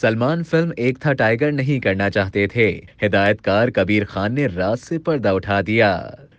Salman film एक था tiger नहीं करना चाहते थे हिदायतकार कबीर खान ने रात से पर्दा उठा दिया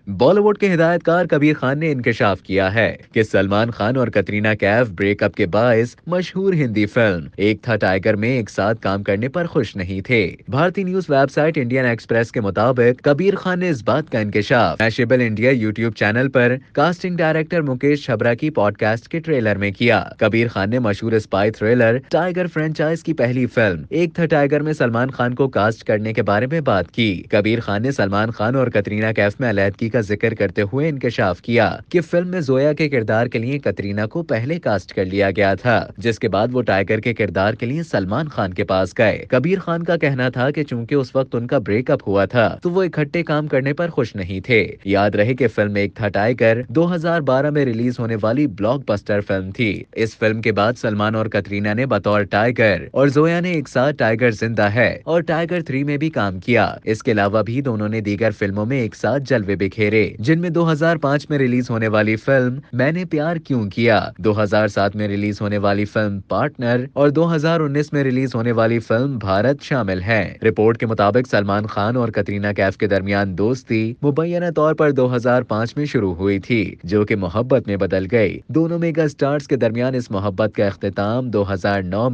बॉलीवुड के हिदायतकार कबीर खान ने इंकशाफ किया है कि सलमान खान और कतरीना कैफ ब्रेकअप के बायस मशहूर हिंदी फिल्म एक था टाइगर में एक साथ काम करने पर खुश नहीं थे भारतीय न्यूज वेबसाइट इंडियन एक्सप्रेस के मुताबिक कबीर खान ने इस बात का इंकशाफ मैशेबल इंडिया यूट्यूब चैनल पर कास्टिंग डायरेक्टर मुकेश छबरा की पॉडकास्ट के ट्रेलर में किया कबीर खान ने मशहूर स्पाई थ्रिलर टाइगर फ्रेंचाइज की पहली फिल्म एक था टाइगर में सलमान खान को कास्ट करने के बारे में बात की कबीर खान ने सलमान खान और कतरीना कैफ में अलहदगी का जिक्र करते हुए इंकशाफ किया कि फिल्म में जोया के किरदार के लिए कतरीना को पहले कास्ट कर लिया गया था जिसके बाद वो टाइगर के किरदार के लिए सलमान खान के पास गए कबीर खान का कहना था कि चूंकि उस वक्त उनका ब्रेकअप हुआ था तो वो इकट्ठे काम करने पर खुश नहीं थे याद रहे कि फिल्म एक था टाइगर 2012 में रिलीज होने वाली ब्लॉकबस्टर फिल्म थी इस फिल्म के बाद सलमान और कतरीना ने बतौर टाइगर और जोया ने एक साथ टाइगर जिंदा है और टाइगर थ्री में भी काम किया इसके अलावा भी दोनों ने दीगर फिल्मों में एक साथ जलवे बिखेरे फेरे जिनमें 2005 में रिलीज होने वाली फिल्म मैंने प्यार क्यों किया 2007 में रिलीज होने वाली फिल्म पार्टनर और 2019 में रिलीज होने वाली फिल्म भारत शामिल है रिपोर्ट के मुताबिक सलमान खान और कतरीना कैफ के दरमियान दोस्ती मुबैना तौर पर 2005 में शुरू हुई थी जो की मोहब्बत में बदल गयी दोनों मेगा स्टार्स के दरमियान इस मोहब्बत का अख्ताम दो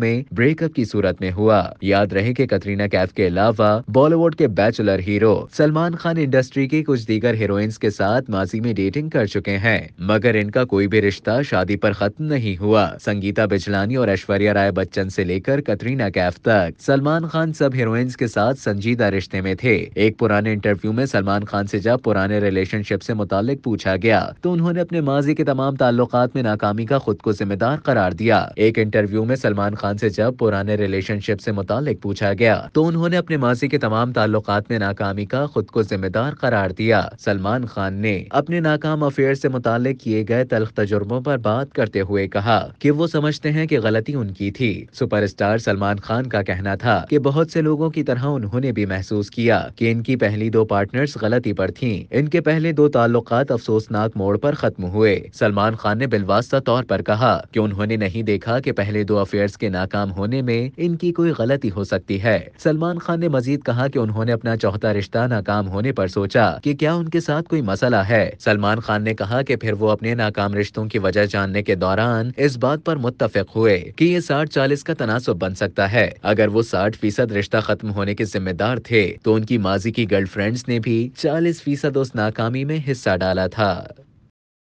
में ब्रेकअप की सूरत में हुआ याद रहे की कतरीना कैफ के अलावा बॉलीवुड के bachelor hero Salman Khan industry के कुछ दीगर हीरो हीरोइंस के साथ माजी में डेटिंग कर चुके हैं मगर इनका कोई भी रिश्ता शादी पर खत्म नहीं हुआ संगीता बिजलानी और ऐश्वर्या राय बच्चन से लेकर कतरीना कैफ तक सलमान खान सब हीरोइंस के साथ संजीदा रिश्ते में थे एक पुराने इंटरव्यू में सलमान खान से जब पुराने रिलेशनशिप से मुतालिक पूछा गया तो उन्होंने अपने माजी के तमाम ताल्लुक में नाकामी का खुद को जिम्मेदार करार दिया एक इंटरव्यू में सलमान खान से जब पुराने रिलेशनशिप से मुतालिक पूछा गया तो उन्होंने अपने माजी के तमाम ताल्लुक में नाकामी का खुद को जिम्मेदार करार दिया सलमान सलमान खान ने अपने नाकाम अफेयर से मुताल किए गए तलख तजुर्बों पर बात करते हुए कहा कि वो समझते हैं कि गलती उनकी थी सुपरस्टार सलमान खान का कहना था कि बहुत से लोगों की तरह उन्होंने भी महसूस किया कि इनकी पहली दो पार्टनर्स गलती पर थीं इनके पहले दो ताल्लुक अफसोसनाक मोड़ पर खत्म हुए सलमान खान ने बिलवास्ता तौर पर कहा कि उन्होंने नहीं देखा कि पहले दो अफेयर्स के नाकाम होने में इनकी कोई गलती हो सकती है सलमान खान ने मजीद कहा कि उन्होंने अपना चौथा रिश्ता नाकाम होने पर सोचा कि क्या उनके साथ साथ कोई मसला है सलमान खान ने कहा कि फिर वो अपने नाकाम रिश्तों की वजह जानने के दौरान इस बात पर मुतफिक हुए कि ये साठ चालीस का तनासब बन सकता है अगर वो साठ फीसद रिश्ता खत्म होने के जिम्मेदार थे तो उनकी माजी की गर्लफ्रेंड्स ने भी चालीस फीसद उस नाकामी में हिस्सा डाला था